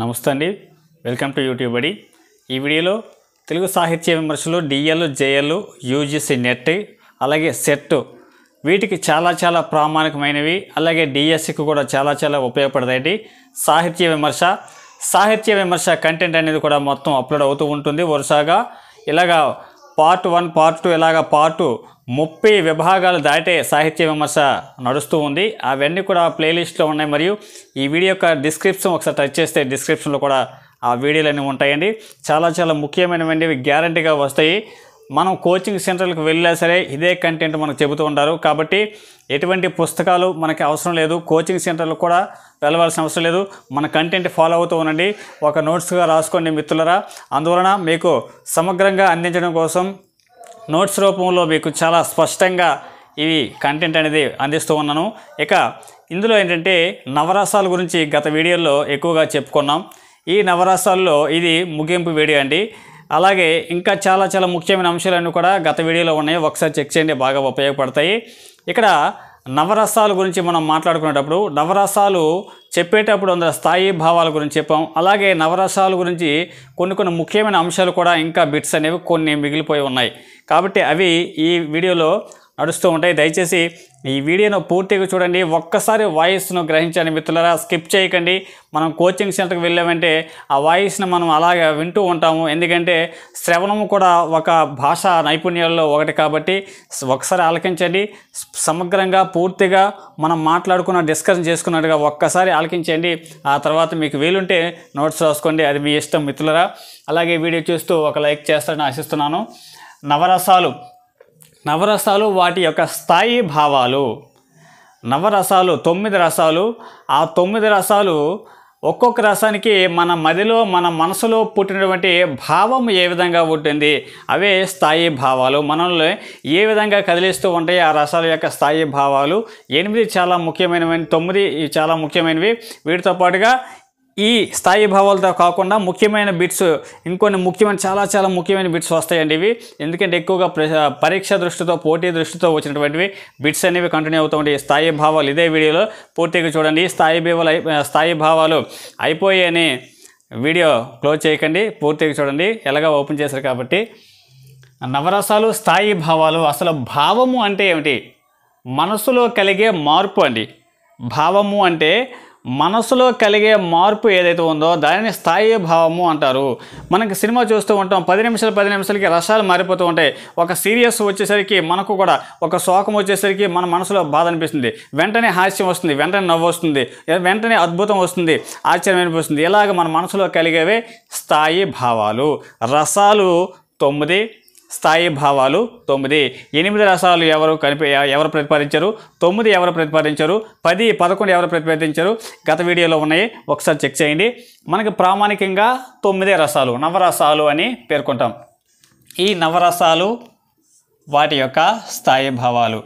నమస్తే అండి welcome to YouTube అడి ఈ వీడియోలో తెలుగు సాహిత్య విమర్శలు డిఎల్ జేఎల్ యూజీసీ నెట్ అలాగే సెట్ వీటికి చాలా చాలా ప్రామాణికమైనవి అలాగే డిఎస్సికి కూడా చాలా చాలా ఉపయోగపడతాయి సాహిత్య విమర్శ సాహిత్య విమర్శ కంటెంట్ అనేది కూడా మొత్తం అప్లోడ్ అవుతూ ఉంటుంది వరుసగా ఇలాగా పార్ట్ వన్ పార్ట్ టూ ఇలాగ పార్ట్ ముప్పై విభాగాలు దాటే సాహిత్య విమర్శ నడుస్తూ ఉంది అవన్నీ కూడా ప్లేలిస్ట్లో ఉన్నాయి మరియు ఈ వీడియో యొక్క డిస్క్రిప్షన్ ఒకసారి టచ్ చేస్తే డిస్క్రిప్షన్లో కూడా ఆ వీడియోలన్నీ ఉంటాయండి చాలా చాలా ముఖ్యమైనవి గ్యారంటీగా వస్తాయి మనం కోచింగ్ సెంటర్లకు వెళ్ళినా సరే ఇదే కంటెంట్ మనకు చెబుతూ ఉంటారు కాబట్టి ఎటువంటి పుస్తకాలు మనకి అవసరం లేదు కోచింగ్ సెంటర్లు కూడా వెళ్ళవలసిన అవసరం లేదు మన కంటెంట్ ఫాలో అవుతూ ఉండండి ఒక నోట్స్గా రాసుకోండి మిత్రులరా అందువలన మీకు సమగ్రంగా అందించడం కోసం నోట్స్ రూపంలో మీకు చాలా స్పష్టంగా ఇవి కంటెంట్ అనేది అందిస్తూ ఉన్నాను ఇక ఇందులో ఏంటంటే నవరాసాల గురించి గత వీడియోల్లో ఎక్కువగా చెప్పుకున్నాం ఈ నవరాసాల్లో ఇది ముగింపు వీడియో అండి అలాగే ఇంకా చాలా చాలా ముఖ్యమైన అంశాలన్నీ కూడా గత వీడియోలో ఉన్నాయి ఒకసారి చెక్ చేయండి బాగా ఉపయోగపడతాయి ఇక్కడ నవరసాల గురించి మనం మాట్లాడుకునేటప్పుడు నవరసాలు చెప్పేటప్పుడు అందులో స్థాయి భావాల గురించి చెప్పాం అలాగే నవరసాల గురించి కొన్ని కొన్ని ముఖ్యమైన అంశాలు కూడా ఇంకా బిట్స్ అనేవి కొన్ని మిగిలిపోయి ఉన్నాయి కాబట్టి అవి ఈ వీడియోలో నడుస్తూ ఉంటాయి దయచేసి ఈ వీడియోను పూర్తిగా చూడండి ఒక్కసారి వాయిస్ను గ్రహించండి మిత్రులరా స్కిప్ చేయకండి మనం కోచింగ్ సెంటర్కి వెళ్ళామంటే ఆ వాయిస్ను మనం అలాగే వింటూ ఉంటాము ఎందుకంటే శ్రవణము కూడా ఒక భాషా నైపుణ్యాల్లో ఒకటి కాబట్టి ఒకసారి ఆలకించండి సమగ్రంగా పూర్తిగా మనం మాట్లాడుకున్న డిస్కషన్ చేసుకున్నట్టుగా ఒక్కసారి ఆలకించండి ఆ తర్వాత మీకు వీలుంటే నోట్స్ రాసుకోండి అది మీ ఇష్టం మిత్రులరా అలాగే వీడియో చూస్తూ ఒక లైక్ చేస్తారని ఆశిస్తున్నాను నవరసాలు నవరసాలు వాటి యొక్క స్థాయి భావాలు నవరసాలు తొమ్మిది రసాలు ఆ తొమ్మిది రసాలు ఒక్కొక్క రసానికి మన మదిలో మన మనసులో పుట్టినటువంటి భావం ఏ విధంగా ఉంటుంది అవే స్థాయి భావాలు మనల్ని ఏ విధంగా కదిలిస్తూ ఉంటాయి ఆ రసాల యొక్క స్థాయి భావాలు ఎనిమిది చాలా ముఖ్యమైనవి తొమ్మిది చాలా ముఖ్యమైనవి వీటితో పాటుగా ఈ స్థాయి భావాలతో కాకుండా ముఖ్యమైన బిట్స్ ఇంకొన్ని ముఖ్యమైన చాలా చాలా ముఖ్యమైన బిట్స్ వస్తాయండి ఇవి ఎందుకంటే ఎక్కువగా పరీక్ష దృష్టితో పోటీ దృష్టితో వచ్చినటువంటివి బిట్స్ అనేవి కంటిన్యూ అవుతూ ఉంటాయి స్థాయి భావాలు ఇదే వీడియోలో పూర్తిగా చూడండి స్థాయి భావాలు స్థాయి భావాలు అయిపోయాయని వీడియో క్లోజ్ చేయకండి పూర్తిగా చూడండి ఎలాగ ఓపెన్ చేశారు కాబట్టి నవరసాలు స్థాయి భావాలు అసలు భావము అంటే ఏమిటి మనసులో కలిగే మార్పు అండి భావము అంటే మనసులో కలిగే మార్పు ఏదైతే ఉందో దానిని స్థాయి భావము అంటారు మనకి సినిమా చూస్తూ ఉంటాం పది నిమిషాలు పది నిమిషాలకి రసాలు మారిపోతూ ఉంటాయి ఒక సీరియస్ వచ్చేసరికి మనకు కూడా ఒక శోకం వచ్చేసరికి మన మనసులో బాధ అనిపిస్తుంది వెంటనే హాస్యం వస్తుంది వెంటనే నవ్వు వస్తుంది వెంటనే అద్భుతం వస్తుంది ఆశ్చర్యం అనిపిస్తుంది ఇలాగ మన మనసులో కలిగేవే స్థాయి భావాలు రసాలు తొమ్మిది స్థాయి భావాలు తొమ్మిది ఎనిమిది రసాలు ఎవరు కనిపి ఎవరు ప్రతిపాదించారు తొమ్మిది ఎవరు ప్రతిపాదించారు పది పదకొండు ఎవరు ప్రతిపాదించారు గత వీడియోలో ఉన్నాయి ఒకసారి చెక్ చేయండి మనకి ప్రామాణికంగా తొమ్మిదే రసాలు నవరసాలు అని పేర్కొంటాం ఈ నవరసాలు వాటి యొక్క స్థాయి భావాలు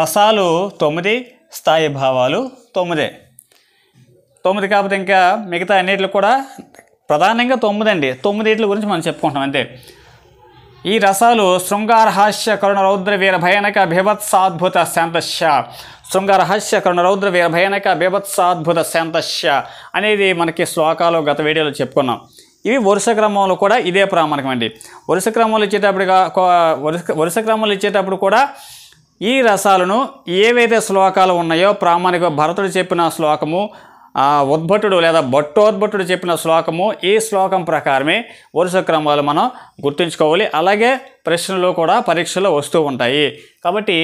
రసాలు తొమ్మిది స్థాయి భావాలు తొమ్మిదే తొమ్మిది కాకపోతే ఇంకా మిగతా అన్నిటిలో కూడా ప్రధానంగా తొమ్మిది అండి తొమ్మిదిట్ల గురించి మనం చెప్పుకుంటాం అంతే ఈ రసాలు శృంగారహాస్య కరుణ రౌద్ర వీర భయానక బీభత్సాద్భుత శాంతశ శృంగారహస్య కరుణ రౌద్ర వీర భయానక బీభత్సాద్భుత శాంతశ అనేది మనకి శ్లోకాలు గత వీడియోలో చెప్పుకున్నాం ఇవి వరుస క్రమంలో కూడా ఇదే ప్రామాణికం అండి వరుస క్రమంలో ఇచ్చేటప్పుడు వరుస వరుస క్రమంలో ఇచ్చేటప్పుడు కూడా ఈ రసాలను ఏవైతే శ్లోకాలు ఉన్నాయో ప్రామాణిక భరతుడు చెప్పిన శ్లోకము ఉద్భటుడు లేదా భట్టోద్భటుడు చెప్పిన శ్లోకము ఈ శ్లోకం ప్రకారమే వరుస క్రమాలు మనం గుర్తుంచుకోవాలి అలాగే ప్రశ్నలు కూడా పరీక్షలో వస్తూ ఉంటాయి కాబట్టి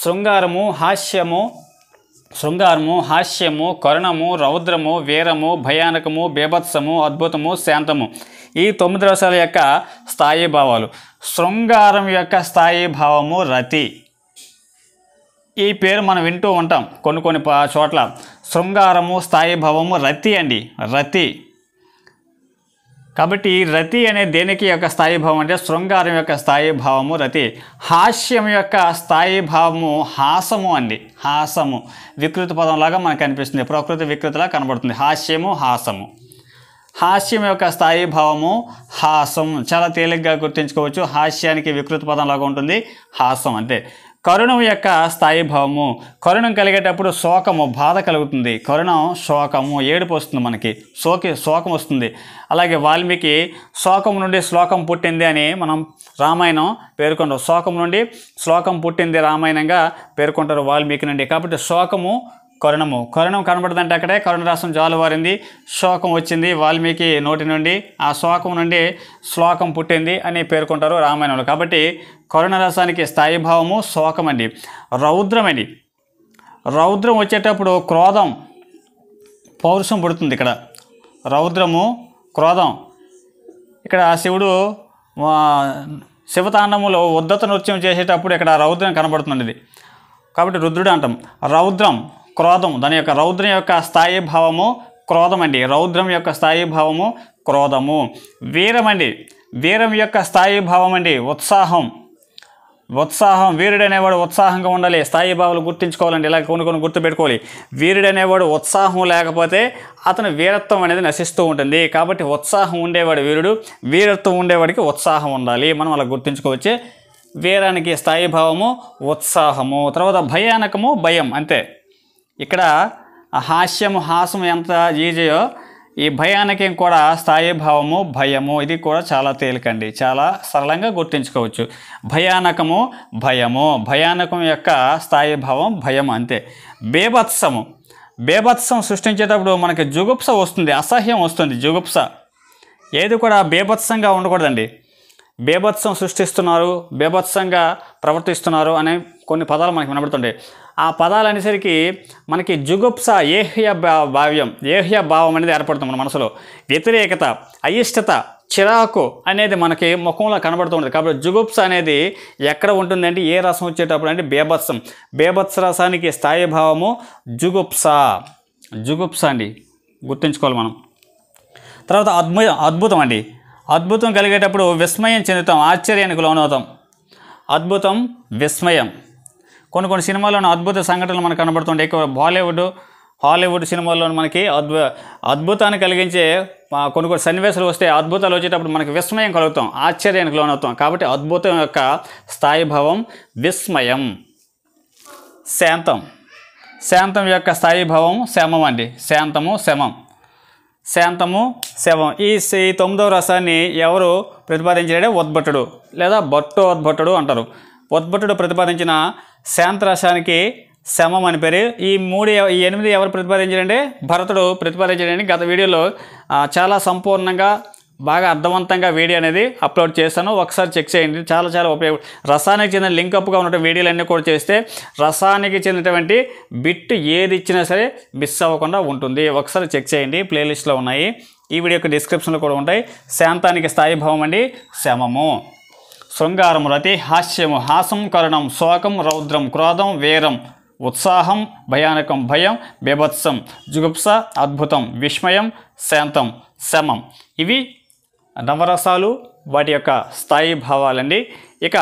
శృంగారము హాస్యము శృంగారము హాస్యము కరుణము రౌద్రము వీరము భయానకము బేభత్సము అద్భుతము శాంతము ఈ తొమ్మిది రసాల యొక్క స్థాయి భావాలు శృంగారం యొక్క స్థాయి భావము రతి ఈ పేరు మనం వింటూ ఉంటాం కొన్ని కొన్ని చోట్ల శృంగారము స్థాయిభావము రతి అండి రతి కాబట్టి రతి అనే దేనికి యొక్క స్థాయిభావం అంటే శృంగారం యొక్క స్థాయిభావము రతి హాస్యం యొక్క స్థాయిభావము హాసము అండి హాసము వికృత పదంలాగా మనకు కనిపిస్తుంది ప్రకృతి వికృతిలా కనబడుతుంది హాస్యము హాసము హాస్యం యొక్క స్థాయిభావము హాసం చాలా తేలిగ్గా గుర్తించుకోవచ్చు హాస్యానికి వికృత పదంలాగా ఉంటుంది హాసం అంతే కరుణం యొక్క స్థాయి భావము కరుణం కలిగేటప్పుడు శోకము బాధ కలుగుతుంది కరుణం శోకము ఏడుపు వస్తుంది మనకి శోకి శోకం వస్తుంది అలాగే వాల్మీకి శోకం నుండి శ్లోకం పుట్టింది అని మనం రామాయణం పేర్కొంటాం శోకం నుండి శ్లోకం పుట్టింది రామాయణంగా పేర్కొంటారు వాల్మీకి నుండి కాబట్టి శోకము కరుణము కరుణం కనబడదంటే అక్కడే జాలు వారింది శోకం వచ్చింది వాల్మీకి నోటి నుండి ఆ శోకం నుండి శ్లోకం పుట్టింది అని పేర్కొంటారు రామాయణంలో కాబట్టి రసానికి స్థాయి భావము శోకం అండి రౌద్రమని రౌద్రం వచ్చేటప్పుడు క్రోధం పౌరుషం పుడుతుంది ఇక్కడ రౌద్రము క్రోధం ఇక్కడ శివుడు శివతాండములో ఉద్దత నృత్యం చేసేటప్పుడు ఇక్కడ రౌద్రం కనబడుతుంది కాబట్టి రుద్రుడు అంటాం రౌద్రం క్రోధం దాని యొక్క రౌద్రం యొక్క స్థాయి భావము క్రోధం అండి రౌద్రం యొక్క స్థాయి భావము క్రోధము వీరమండి వీరం యొక్క స్థాయి భావం అండి ఉత్సాహం ఉత్సాహం వీరుడనేవాడు ఉత్సాహంగా ఉండాలి స్థాయి భావాలు గుర్తించుకోవాలండి ఇలా కొన్ని కొన్ని గుర్తుపెట్టుకోవాలి వీరుడనేవాడు ఉత్సాహం లేకపోతే అతను వీరత్వం అనేది నశిస్తూ ఉంటుంది కాబట్టి ఉత్సాహం ఉండేవాడు వీరుడు వీరత్వం ఉండేవాడికి ఉత్సాహం ఉండాలి మనం అలా గుర్తించుకోవచ్చు వీరానికి స్థాయి భావము ఉత్సాహము తర్వాత భయానకము భయం అంతే ఇక్కడ హాస్యం హాస్యం ఎంత ఈజీయో ఈ భయానికి కూడా స్థాయి భావము భయము ఇది కూడా చాలా తేలికండి చాలా సరళంగా గుర్తించుకోవచ్చు భయానకము భయము భయానకం యొక్క స్థాయి భావం భయం అంతే బేభత్సము బేభత్సం సృష్టించేటప్పుడు మనకి జుగుప్స వస్తుంది అసహ్యం వస్తుంది జుగుప్స ఏది కూడా బేభత్సంగా ఉండకూడదండి బేభత్సం సృష్టిస్తున్నారు బేభత్సంగా ప్రవర్తిస్తున్నారు అనే కొన్ని పదాలు మనకి వినబడుతుండే ఆ పదాలు అనేసరికి మనకి జుగుప్స ఏహ్య భావ్యం ఏహ్య భావం అనేది ఏర్పడుతుంది మన మనసులో వ్యతిరేకత అయిష్టత చిరాకు అనేది మనకి ముఖంలో కనబడుతుంది కాబట్టి జుగుప్స అనేది ఎక్కడ ఉంటుందంటే ఏ రసం వచ్చేటప్పుడు అంటే బేభత్సం బేభత్స రసానికి స్థాయి భావము జుగుప్స జుగుప్స అండి గుర్తుంచుకోవాలి మనం తర్వాత అద్భుతం అద్భుతం అండి అద్భుతం కలిగేటప్పుడు విస్మయం చెందుతాం ఆశ్చర్యానికి లోనవుతాం అద్భుతం విస్మయం కొన్ని కొన్ని సినిమాల్లోనూ అద్భుత సంఘటనలు మనకు కనబడుతుంటాయి ఎక్కువ బాలీవుడ్ హాలీవుడ్ సినిమాల్లో మనకి అద్భు అద్భుతాన్ని కలిగించే కొన్ని కొన్ని సన్నివేశాలు వస్తే అద్భుతాలు వచ్చేటప్పుడు మనకి విస్మయం కలుగుతాం ఆశ్చర్యానికి లోనవుతాం కాబట్టి అద్భుతం యొక్క స్థాయి భావం విస్మయం శాంతం శాంతం యొక్క స్థాయి భావం శమం అండి శాంతము శమం శాంతము శవం ఈ ఈ తొమ్మిదవ రసాన్ని ఎవరు ప్రతిపాదించాడే ఉద్భటుడు లేదా ఉద్భటుడు అంటారు ఉద్భటుడు ప్రతిపాదించిన శాంత రసానికి శమం అని పేరు ఈ మూడు ఈ ఎనిమిది ఎవరు ప్రతిపాదించాడంటే భరతుడు ప్రతిపాదించాడని గత వీడియోలో చాలా సంపూర్ణంగా బాగా అర్థవంతంగా వీడియో అనేది అప్లోడ్ చేస్తాను ఒకసారి చెక్ చేయండి చాలా చాలా ఉపయోగ రసానికి చెందిన లింకప్గా ఉన్న వీడియోలన్నీ కూడా చేస్తే రసానికి చెందినటువంటి బిట్ ఏది ఇచ్చినా సరే మిస్ అవ్వకుండా ఉంటుంది ఒకసారి చెక్ చేయండి ప్లేలిస్ట్లో ఉన్నాయి ఈ వీడియో యొక్క డిస్క్రిప్షన్లో కూడా ఉంటాయి శాంతానికి స్థాయి భావం అండి శమము శృంగారం రతి హాస్యము హాసం కరుణం శోకం రౌద్రం క్రోధం వీరం ఉత్సాహం భయానకం భయం బీభత్సం జుగుప్స అద్భుతం విస్మయం శాంతం శమం ఇవి నవరసాలు వాటి యొక్క స్థాయి భావాలండి ఇక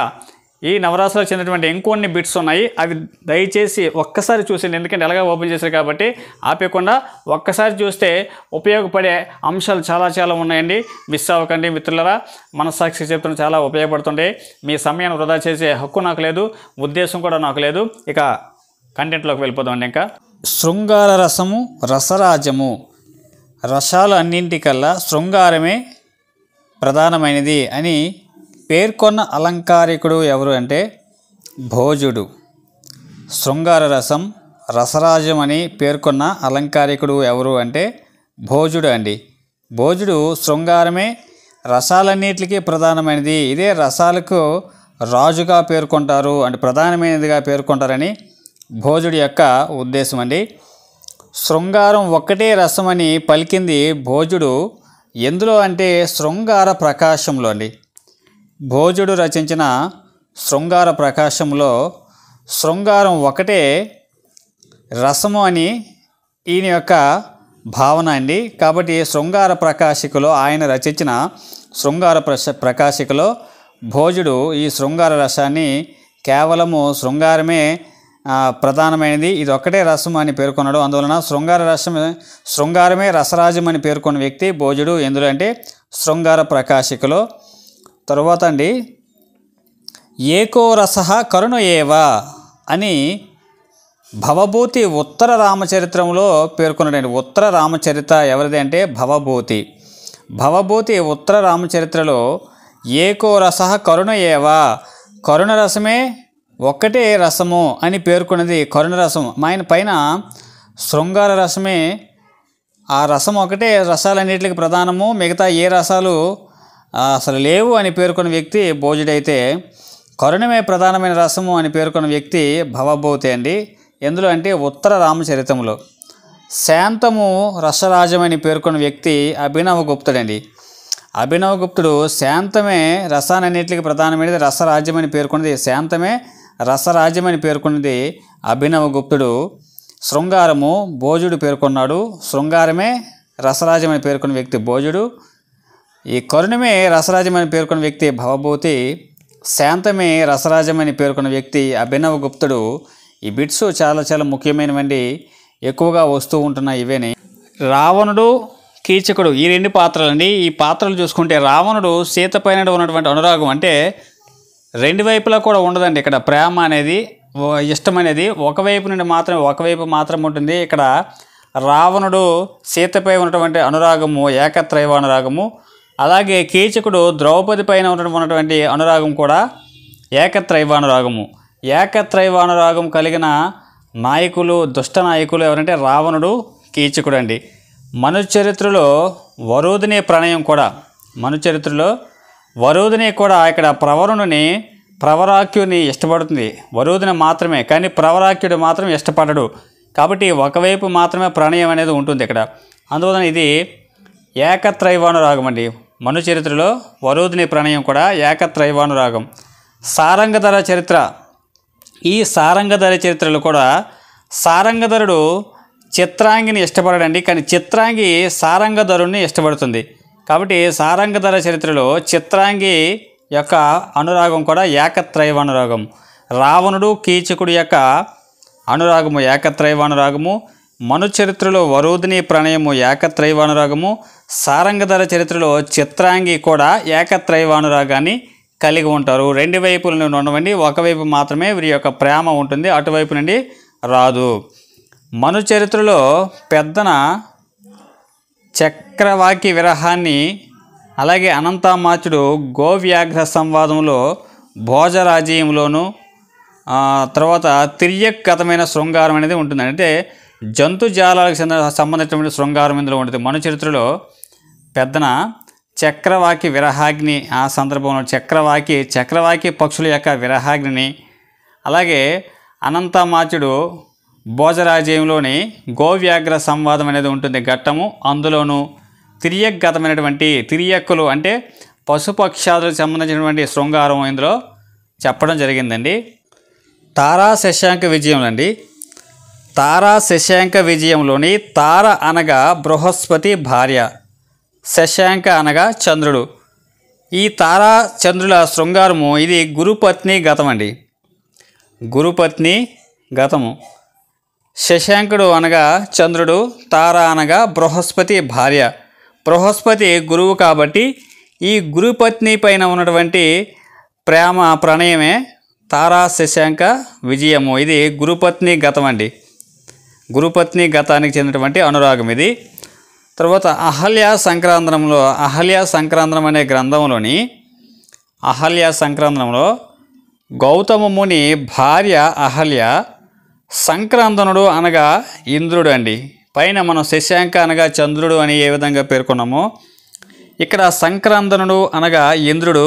ఈ నవరాశులకు చెందినటువంటి ఇంకొన్ని బిట్స్ ఉన్నాయి అవి దయచేసి ఒక్కసారి చూసేయండి ఎందుకంటే ఎలాగ ఓపెన్ చేశారు కాబట్టి ఆపేయకుండా ఒక్కసారి చూస్తే ఉపయోగపడే అంశాలు చాలా చాలా ఉన్నాయండి మిస్ అవ్వకండి మిత్రులరా మనస్సాక్షి చెప్తున్న చాలా ఉపయోగపడుతుండే మీ సమయాన్ని వృధా చేసే హక్కు నాకు లేదు ఉద్దేశం కూడా నాకు లేదు ఇక కంటెంట్లోకి వెళ్ళిపోదామండి ఇంకా శృంగార రసము రసరాజము రసాలు అన్నింటికల్లా శృంగారమే ప్రధానమైనది అని పేర్కొన్న అలంకారికుడు ఎవరు అంటే భోజుడు శృంగార రసం రసరాజం అని పేర్కొన్న అలంకారికుడు ఎవరు అంటే భోజుడు అండి భోజుడు శృంగారమే రసాలన్నిటికీ ప్రధానమైనది ఇదే రసాలకు రాజుగా పేర్కొంటారు అంటే ప్రధానమైనదిగా పేర్కొంటారని భోజుడి యొక్క ఉద్దేశం అండి శృంగారం ఒక్కటే రసం అని పలికింది భోజుడు ఎందులో అంటే శృంగార ప్రకాశంలో అండి భోజుడు రచించిన శృంగార ప్రకాశంలో శృంగారం ఒకటే రసము అని ఈయన యొక్క భావన అండి కాబట్టి శృంగార ప్రకాశికలో ఆయన రచించిన శృంగార ప్రకాశికలో భోజుడు ఈ శృంగార రసాన్ని కేవలము శృంగారమే ప్రధానమైనది ఇది ఒక్కటే రసం అని పేర్కొన్నాడు అందువలన శృంగార రసం శృంగారమే రసరాజం అని పేర్కొన్న వ్యక్తి భోజుడు ఎందులో అంటే శృంగార ప్రకాశికలో తర్వాత అండి ఏకో రస కరుణ ఏవా అని భవభూతి ఉత్తర రామచరిత్రంలో పేర్కొన్నాడండి ఉత్తర రామచరిత ఎవరిది అంటే భవభూతి భవభూతి ఉత్తర రామచరిత్రలో ఏకో రస కరుణ ఏవా కరుణ రసమే ఒక్కటే రసము అని పేర్కొన్నది కరుణ రసం ఆయన పైన శృంగార రసమే ఆ రసం ఒకటే రసాలన్నిటికి ప్రధానము మిగతా ఏ రసాలు అసలు లేవు అని పేర్కొన్న వ్యక్తి భోజుడైతే కరుణమే ప్రధానమైన రసము అని పేర్కొన్న వ్యక్తి భవభూతే అండి ఎందులో అంటే ఉత్తర రామచరితంలో శాంతము రసరాజమని పేర్కొన్న వ్యక్తి అభినవ అభినవగుప్తుడు అభినవ గుప్తుడు శాంతమే రసానన్నింటికి ప్రధానమైనది రసరాజ్యమని పేర్కొన్నది శాంతమే రసరాజ్యమని పేర్కొన్నది అభినవ గుప్తుడు శృంగారము భోజుడు పేర్కొన్నాడు శృంగారమే రసరాజ్యమని పేర్కొన్న వ్యక్తి భోజుడు ఈ కరుణమే రసరాజమని పేర్కొన్న వ్యక్తి భవభూతి శాంతమే రసరాజమని పేర్కొన్న వ్యక్తి అభినవ గుప్తుడు ఈ బిట్స్ చాలా చాలా ముఖ్యమైనవండి ఎక్కువగా వస్తూ ఉంటున్నాయి ఇవేని రావణుడు కీచకుడు ఈ రెండు పాత్రలండి ఈ పాత్రలు చూసుకుంటే రావణుడు సీత పైన ఉన్నటువంటి అనురాగం అంటే రెండు వైపులా కూడా ఉండదండి ఇక్కడ ప్రేమ అనేది ఇష్టం అనేది ఒకవైపు నుండి మాత్రమే ఒకవైపు మాత్రం ఉంటుంది ఇక్కడ రావణుడు సీతపై ఉన్నటువంటి అనురాగము ఏకత్రైవ అనురాగము అలాగే కీచకుడు ద్రౌపది పైన ఉన్నటువంటి అనురాగం కూడా ఏకత్రైవానురాగము ఏకత్రైవానురాగం కలిగిన నాయకులు దుష్ట నాయకులు ఎవరంటే రావణుడు కీచకుడు అండి చరిత్రలో వరుదిని ప్రణయం కూడా చరిత్రలో వరుదిని కూడా ఇక్కడ ప్రవరుణుని ప్రవరాక్యుని ఇష్టపడుతుంది వరుదిని మాత్రమే కానీ ప్రవరాక్యుడు మాత్రం ఇష్టపడడు కాబట్టి ఒకవైపు మాత్రమే ప్రణయం అనేది ఉంటుంది ఇక్కడ అందువలన ఇది ఏకత్రైవాణురాగం అండి మనుచరిత్రలో వరోధిని ప్రణయం కూడా ఏకత్రైవానురాగం సారంగధర చరిత్ర ఈ సారంగధర చరిత్రలు కూడా సారంగధరుడు చిత్రాంగిని ఇష్టపడడండి కానీ చిత్రాంగి సారంగధరుణ్ణి ఇష్టపడుతుంది కాబట్టి సారంగధర చరిత్రలో చిత్రాంగి యొక్క అనురాగం కూడా ఏకత్రైవానురాగం రావణుడు కీచకుడు యొక్క అనురాగము ఏకత్రైవానురాగము మను చరిత్రలో వరోధిని ప్రణయము ఏకత్రైవానురాగము సారంగధర చరిత్రలో చిత్రాంగి కూడా ఏకత్రైవానురాగాన్ని కలిగి ఉంటారు రెండు వైపుల నుండి ఉండవండి ఒకవైపు మాత్రమే వీరి యొక్క ప్రేమ ఉంటుంది అటువైపు నుండి రాదు చరిత్రలో పెద్దన చక్రవాకి విరహాన్ని అలాగే అనంతామాచుడు గోవ్యాఘ్ర సంవాదంలో భోజరాజీయంలోను తర్వాత తిర్యక్కతమైన శృంగారం అనేది ఉంటుంది అంటే జాలాలకు చెందిన సంబంధించినటువంటి శృంగారం ఇందులో ఉంటుంది మన చరిత్రలో పెద్దన చక్రవాకి విరహాగ్ని ఆ సందర్భంలో చక్రవాకి చక్రవాకి పక్షుల యొక్క విరహాగ్నిని అలాగే అనంతమాచుడు భోజరాజయంలోని గోవ్యాగ్ర సంవాదం అనేది ఉంటుంది ఘట్టము అందులోనూ తిరియగతమైనటువంటి తిరియక్కులు అంటే పశుపక్షాదులకు సంబంధించినటువంటి శృంగారం ఇందులో చెప్పడం జరిగిందండి తారా శశాంక విజయం అండి తారా శశాంక విజయంలోని తార అనగా బృహస్పతి భార్య శశాంక అనగా చంద్రుడు ఈ తారా చంద్రుల శృంగారము ఇది గురుపత్ని గతం అండి గురుపత్ని గతము శశాంకుడు అనగా చంద్రుడు తార అనగా బృహస్పతి భార్య బృహస్పతి గురువు కాబట్టి ఈ గురుపత్ని పైన ఉన్నటువంటి ప్రేమ ప్రణయమే తారా శశాంక విజయము ఇది గురుపత్ని గతం అండి గురుపత్ని గతానికి చెందినటువంటి అనురాగం ఇది తర్వాత అహల్య సంక్రాంతంలో అహల్య సంక్రాంతం అనే గ్రంథంలోని అహల్య సంక్రాంతంలో గౌతమ ముని భార్య అహల్య సంక్రాంతనుడు అనగా ఇంద్రుడు అండి పైన మనం శశాంక అనగా చంద్రుడు అని ఏ విధంగా పేర్కొన్నామో ఇక్కడ సంక్రాంతనుడు అనగా ఇంద్రుడు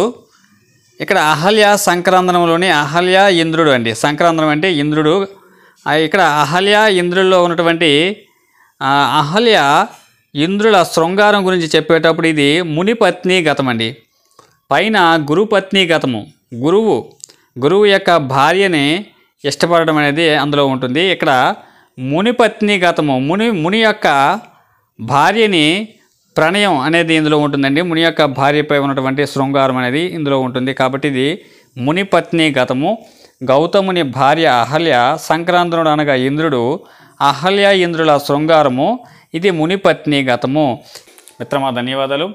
ఇక్కడ అహల్య సంక్రాంతనంలోని అహల్య ఇంద్రుడు అండి సంక్రాంతనం అంటే ఇంద్రుడు ఇక్కడ అహల్య ఇంద్రుల్లో ఉన్నటువంటి అహల్య ఇంద్రుల శృంగారం గురించి చెప్పేటప్పుడు ఇది మునిపత్ని గతం అండి పైన గురుపత్ని గతము గురువు గురువు యొక్క భార్యని ఇష్టపడడం అనేది అందులో ఉంటుంది ఇక్కడ మునిపత్ని గతము ముని ముని యొక్క భార్యని ప్రణయం అనేది ఇందులో ఉంటుందండి ముని యొక్క భార్యపై ఉన్నటువంటి శృంగారం అనేది ఇందులో ఉంటుంది కాబట్టి ఇది మునిపత్ని గతము గౌతముని భార్య అహల్య సంక్రాంతుడు అనగా ఇంద్రుడు అహల్య ఇంద్రుల శృంగారము ఇది మునిపత్ని గతము మిత్రమా ధన్యవాదాలు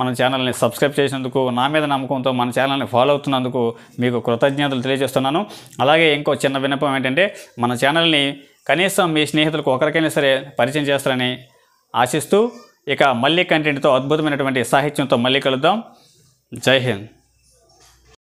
మన ఛానల్ని సబ్స్క్రైబ్ చేసినందుకు నా మీద నమ్మకంతో మన ఛానల్ని ఫాలో అవుతున్నందుకు మీకు కృతజ్ఞతలు తెలియజేస్తున్నాను అలాగే ఇంకో చిన్న విన్నపం ఏంటంటే మన ఛానల్ని కనీసం మీ స్నేహితులకు ఒకరికైనా సరే పరిచయం చేస్తారని ఆశిస్తూ ఇక మళ్ళీ కంటెంట్తో అద్భుతమైనటువంటి సాహిత్యంతో మళ్ళీ కలుద్దాం జై హింద్